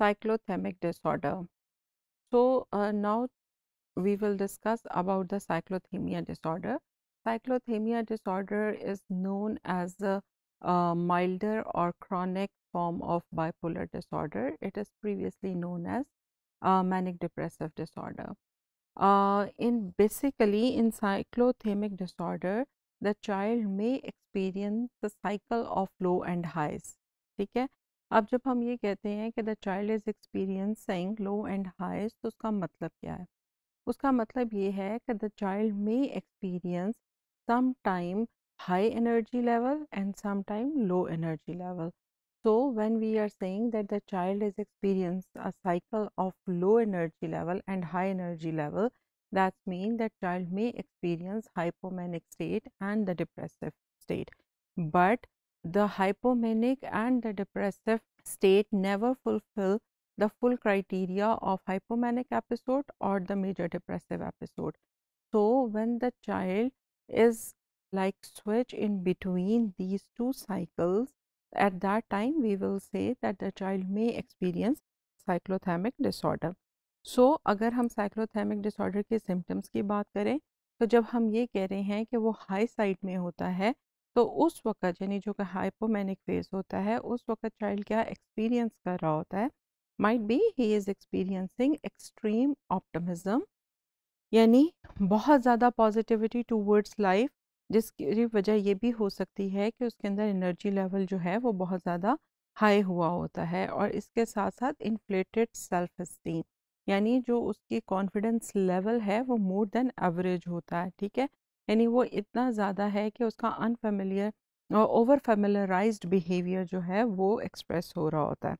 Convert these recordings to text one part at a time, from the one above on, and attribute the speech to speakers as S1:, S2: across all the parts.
S1: cyclothemic disorder. So, uh, now we will discuss about the cyclothemia disorder. Cyclothemia disorder is known as a uh, milder or chronic form of bipolar disorder. It is previously known as uh, manic depressive disorder. Uh, in basically in cyclothemic disorder, the child may experience the cycle of low and highs. Okay. अब जब हम ये कहते हैं कि the child is experiencing low and highs तो उसका मतलब क्या है उसका मतलब ये है कि the child may experience some time high energy level and some time low energy level so when we are saying that the child is experience a cycle of low energy level and high energy level that's mean that child may experience hypomanic state and the depressive state but the hypomanic and the depressive state never fulfill the full criteria of hypomanic episode or the major depressive episode. So, when the child is like switch in between these two cycles, at that time we will say that the child may experience cyclothymic disorder so अगर हम साइक्लोथैमिक disorder के symptoms की बात करें तो जब हम ये कह रहे हैं कि वो हाई साइड में होता है तो उस वक्त यानी जो कि हाइपोमैनिक फेज़ होता है उस वक्त चाइल्ड क्या एक्सपीरियंस कर रहा होता है might be he is experiencing extreme optimism यानी बहुत ज़्यादा पॉजिटिविटी टूवर्ड्स लाइफ जिसकी वजह ये भी हो सकती है कि उसके अंदर एनर्जी लेवल जो है वो बहुत ज़्यादा हाई हुआ होता है और इसके साथ साथ इन्फ्लेटेड सेल्फ इस्टीम यानी जो उसकी कॉन्फिडेंस लेवल है वो मोर देन एवरेज होता है ठीक है यानी वो इतना ज़्यादा है कि उसका अनफेमिलियर और ओवर फेमिलराइज बिहेवियर जो है वो एक्सप्रेस हो रहा होता है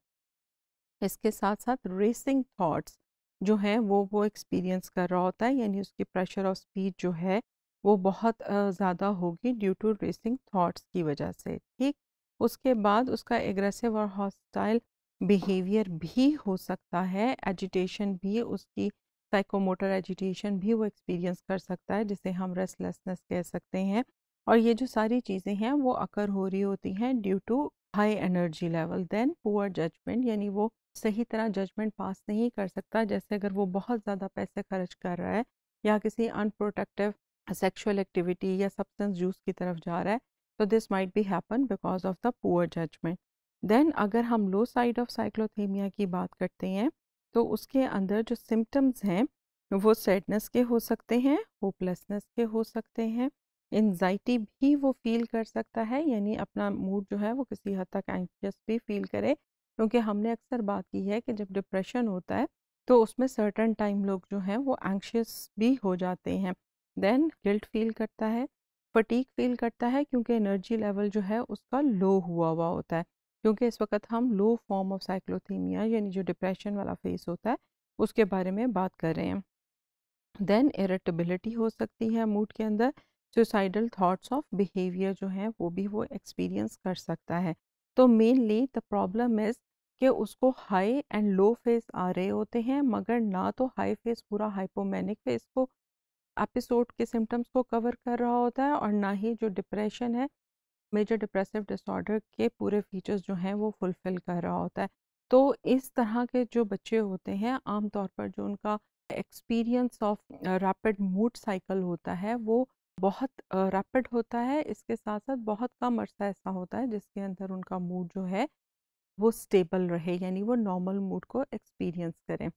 S1: इसके साथ साथ रेसिंग थाट्स जो है वो वो एक्सपीरियंस कर रहा होता है यानी उसकी प्रेशर ऑफ स्पीच जो है वो बहुत ज़्यादा होगी ड्यू टू रेसिंग थाट्स की वजह से ठीक उसके बाद उसका एग्रेसिव और हॉस्टाइल बिहेवियर भी हो सकता है एजिटेशन भी उसकी साइकोमोटर एजिटेशन भी वो एक्सपीरियंस कर सकता है जिसे हम रेस्टलेसनेस कह सकते हैं और ये जो सारी चीज़ें हैं वो अकर हो रही होती हैं due to high energy level then poor judgement यानी वो सही तरह जजमेंट पास नहीं कर सकता जैसे अगर वो बहुत ज़्यादा पैसे खर्च कर रहा है या किसी अनप्रोटेक्टिव सेक्शुअल एक्टिविटी या सब्सटेंस यूज़ की तरफ जा रहा है तो this might be happen because of the poor judgement then अगर हम लो साइड ऑफ साइक्लोथीमिया की बात करते हैं तो उसके अंदर जो सिम्टम्स हैं वो सैडनेस के हो सकते हैं होपलेसनेस के हो सकते हैं एनजाइटी भी वो फील कर सकता है यानी अपना मूड जो है वो किसी हद तक एंशियस भी फील करे क्योंकि हमने अक्सर बात की है कि जब डिप्रेशन होता है तो उसमें सर्टन टाइम लोग जो हैं वो एंशियस भी हो जाते हैं देन गिल्ट फील करता है फटीक फील करता है क्योंकि एनर्जी लेवल जो है उसका लो हुआ हुआ होता है क्योंकि इस वक्त हम लो फॉर्म ऑफ साइक्लोथीमिया यानी जो डिप्रेशन वाला फेस होता है उसके बारे में बात कर रहे हैं देन इरेटेबिलिटी हो सकती है मूड के अंदर सुसाइडल थाट्स ऑफ बिहेवियर जो है वो भी वो एक्सपीरियंस कर सकता है तो मेनली द प्रॉब्लम इज़ कि उसको हाई एंड लो फेस आ रहे होते हैं मगर ना तो हाई फेस पूरा हाइपोमैनिक फेस को एपिसोड के सिम्टम्स को कवर कर रहा होता है और ना ही जो डिप्रेशन है मेजर डिप्रेसिव डिसऑर्डर के पूरे फीचर्स जो हैं वो फुलफ़िल कर रहा होता है तो इस तरह के जो बच्चे होते हैं आमतौर पर जो उनका experience of rapid mood cycle होता है वो बहुत रैपिड uh, होता है इसके साथ साथ बहुत कम अर्सा ऐसा होता है जिसके अंदर उनका मूड जो है वो स्टेबल रहे यानी वो नॉर्मल मूड को एक्सपीरियंस करें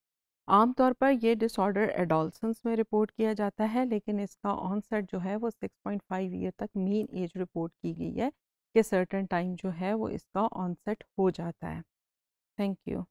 S1: आमतौर पर यह डिसऑर्डर एडोलसन्स में रिपोर्ट किया जाता है लेकिन इसका ऑनसेट जो है वो 6.5 ईयर तक मेन एज रिपोर्ट की गई है कि सर्टन टाइम जो है वो इसका ऑनसेट हो जाता है थैंक यू